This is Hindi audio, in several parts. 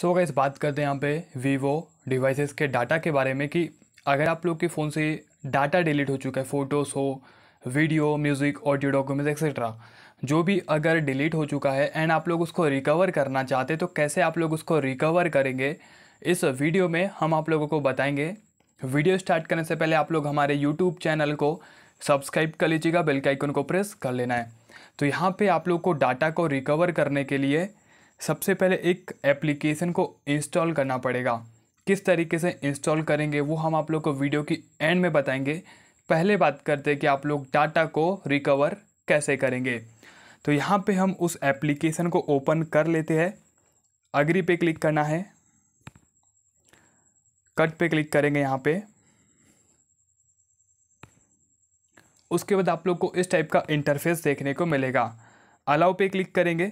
सो अगर इस बात करते हैं यहाँ पे वीवो डिवाइसेस के डाटा के बारे में कि अगर आप लोग के फ़ोन से डाटा डिलीट हो चुका है फ़ोटोज़ हो video music audio documents etcetera जो भी अगर डिलीट हो चुका है एंड आप लोग उसको रिकवर करना चाहते तो कैसे आप लोग उसको रिकवर करेंगे इस वीडियो में हम आप लोगों को बताएंगे वीडियो स्टार्ट करने से पहले आप लोग हमारे यूट्यूब चैनल को सब्सक्राइब कर लीजिएगा बेल के आइकन को प्रेस कर लेना है तो यहाँ पे आप लोग को डाटा को रिकवर करने के लिए सबसे पहले एक एप्लीकेशन को इंस्टॉल करना पड़ेगा किस तरीके से इंस्टॉल करेंगे वो हम आप लोग को वीडियो की एंड में बताएंगे पहले बात करते हैं कि आप लोग डाटा को रिकवर कैसे करेंगे तो यहाँ पे हम उस एप्लीकेशन को ओपन कर लेते हैं अग्री पे क्लिक करना है कट पे क्लिक करेंगे यहाँ पे उसके बाद आप लोग को इस टाइप का इंटरफेस देखने को मिलेगा अलाउ पे क्लिक करेंगे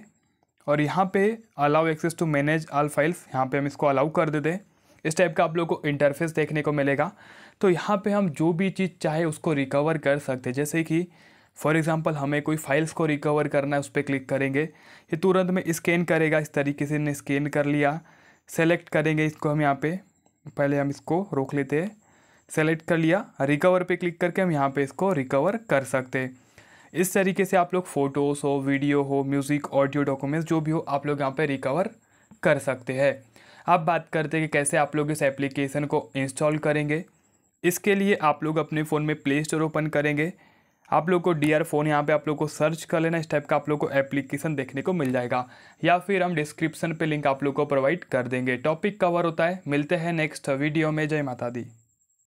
और यहाँ पे allow access to manage all files यहाँ पे हम इसको अलाउ कर देते हैं इस टाइप का आप लोग को इंटरफेस देखने को मिलेगा तो यहाँ पे हम जो भी चीज़ चाहे उसको रिकवर कर सकते हैं जैसे कि फॉर एग्ज़ाम्पल हमें कोई फाइल्स को रिकवर करना है उस पर क्लिक करेंगे ये तुरंत में स्कैन करेगा इस तरीके से इन्हें स्कैन कर लिया सेलेक्ट करेंगे इसको हम यहाँ पर पहले हम इसको रोक लेते हैं सेलेक्ट कर लिया रिकवर पर क्लिक करके हम यहाँ पर इसको रिकवर कर सकते हैं इस तरीके से आप लोग फ़ोटोज़ हो वीडियो हो म्यूज़िक ऑडियो डॉक्यूमेंट्स जो भी हो आप लोग यहाँ पर रिकवर कर सकते हैं अब बात करते हैं कि कैसे आप लोग इस एप्लीकेशन को इंस्टॉल करेंगे इसके लिए आप लोग अपने फ़ोन में प्ले स्टोर ओपन करेंगे आप लोग को डी आर फोन यहाँ पे आप लोग को सर्च कर लेना इस टाइप का आप लोग को एप्लीकेशन देखने को मिल जाएगा या फिर हम डिस्क्रिप्शन पे लिंक आप लोग को प्रोवाइड कर देंगे टॉपिक कवर होता है मिलते हैं नेक्स्ट वीडियो में जय माता दी